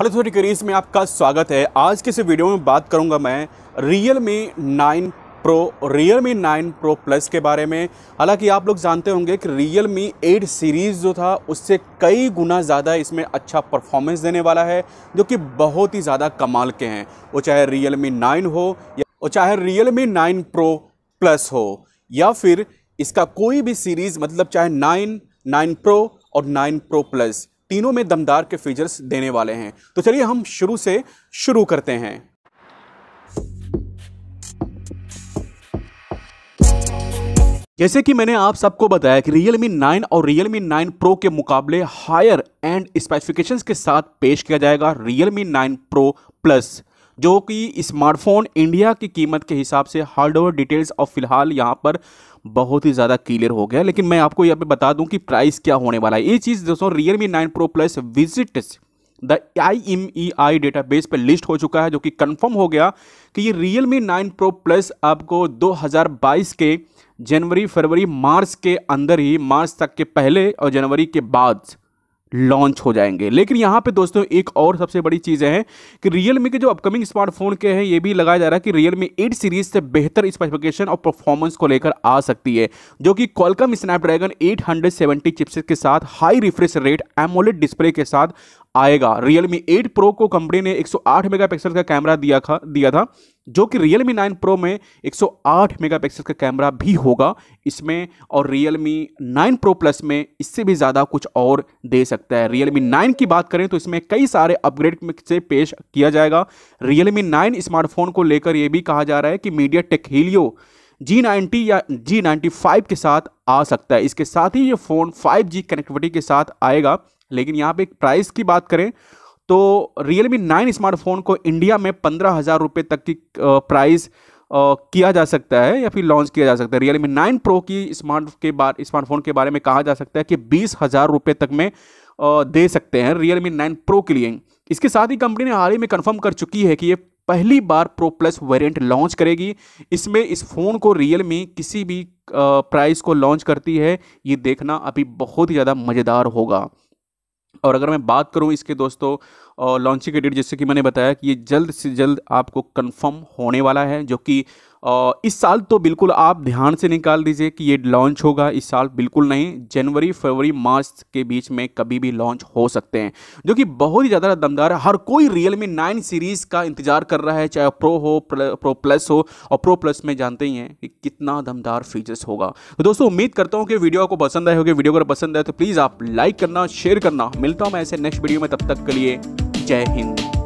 hello थोड़ी curries में आपका स्वागत है आज के इस वीडियो में बात करूंगा मैं Realme nine pro Realme nine pro plus के बारे में हालांकि आप लोग जानते होंगे कि रियल मी एट सीरीज़ जो था उससे कई गुना ज़्यादा इसमें अच्छा परफॉर्मेंस देने वाला है जो कि बहुत ही ज़्यादा कमाल के हैं वो चाहे रियल मी नाइन हो या वो चाहे Realme nine pro plus हो या फिर इसका कोई भी सीरीज़ मतलब चाहे नाइन नाइन प्रो और नाइन प्रो प्लस तीनों में दमदार के फीचर्स देने वाले हैं तो चलिए हम शुरू से शुरू करते हैं जैसे कि मैंने आप सबको बताया कि Realme 9 और Realme 9 Pro के मुकाबले हायर एंड स्पेसिफिकेशंस के साथ पेश किया जाएगा Realme 9 Pro Plus जो कि स्मार्टफोन इंडिया की कीमत के हिसाब से हार्डवेयर डिटेल्स और फिलहाल यहाँ पर बहुत ही ज़्यादा क्लियर हो गया लेकिन मैं आपको यहाँ पे बता दूं कि प्राइस क्या होने वाला है ये चीज़ दोस्तों Realme nine pro plus visit the I M E I database पर लिस्ट हो चुका है जो कि कन्फर्म हो गया कि ये Realme nine pro plus आपको बाईस के जनवरी फरवरी मार्च के अंदर ही मार्च तक के पहले और जनवरी के बाद लॉन्च हो जाएंगे लेकिन यहाँ पे दोस्तों एक और सबसे बड़ी चीज़ है कि रियल के जो अपकमिंग स्मार्टफोन के हैं ये भी लगाया जा रहा है कि रियल मी एट सीरीज से बेहतर स्पेसिफिकेशन और परफॉर्मेंस को लेकर आ सकती है जो कि कॉलकम स्नैपड्रैगन 870 चिपसेट के साथ high refresh rate AMOLED display के साथ आएगा Realme 8 Pro को कंपनी ने 108 मेगापिक्सल का कैमरा दिया था दिया था जो कि Realme 9 Pro में 108 मेगापिक्सल का कैमरा भी होगा इसमें और Realme 9 Pro Plus में इससे भी ज़्यादा कुछ और दे सकता है Realme 9 की बात करें तो इसमें कई सारे अपग्रेड से पेश किया जाएगा Realme 9 स्मार्टफोन को लेकर यह भी कहा जा रहा है कि MediaTek Helio G ninety या जी नाइन्टी फाइव के साथ आ सकता है इसके साथ ही ये फ़ोन 5G कनेक्टिविटी के साथ आएगा लेकिन यहाँ पे प्राइस की बात करें तो Realme नाइन स्मार्टफोन को इंडिया में पंद्रह हज़ार रुपये तक की प्राइस किया जा सकता है या फिर लॉन्च किया जा सकता है Realme नाइन प्रो की स्मार्ट के बारे स्मार्टफोन के बारे में कहा जा सकता है कि बीस हज़ार रुपये तक में दे सकते हैं Realme नाइन प्रो के लिए इसके साथ ही कंपनी ने हाल ही में कंफर्म कर चुकी है कि ये पहली बार प्रो प्लस वेरिएंट लॉन्च करेगी इसमें इस फ़ोन को रियलमी किसी भी प्राइस को लॉन्च करती है ये देखना अभी बहुत ही ज़्यादा मज़ेदार होगा और अगर मैं बात करूं इसके दोस्तों लॉन्चिंग के डेट जैसे कि मैंने बताया कि ये जल्द से जल्द आपको कंफर्म होने वाला है जो कि इस साल तो बिल्कुल आप ध्यान से निकाल दीजिए कि ये लॉन्च होगा इस साल बिल्कुल नहीं जनवरी फरवरी मार्च के बीच में कभी भी लॉन्च हो सकते हैं जो कि बहुत ही ज़्यादा दमदार है हर कोई रियल मी नाइन सीरीज़ का इंतजार कर रहा है चाहे प्रो हो प्रो प्लस हो और प्रो प्लस में जानते ही हैं कि कितना दमदार फीचर्स होगा तो दोस्तों उम्मीद करता हूँ कि वीडियो आपको पसंद आए होगी वीडियो अगर पसंद आए तो प्लीज़ आप लाइक करना शेयर करना मिलता हूँ मैं ऐसे नेक्स्ट वीडियो में तब तक के लिए जय हिंद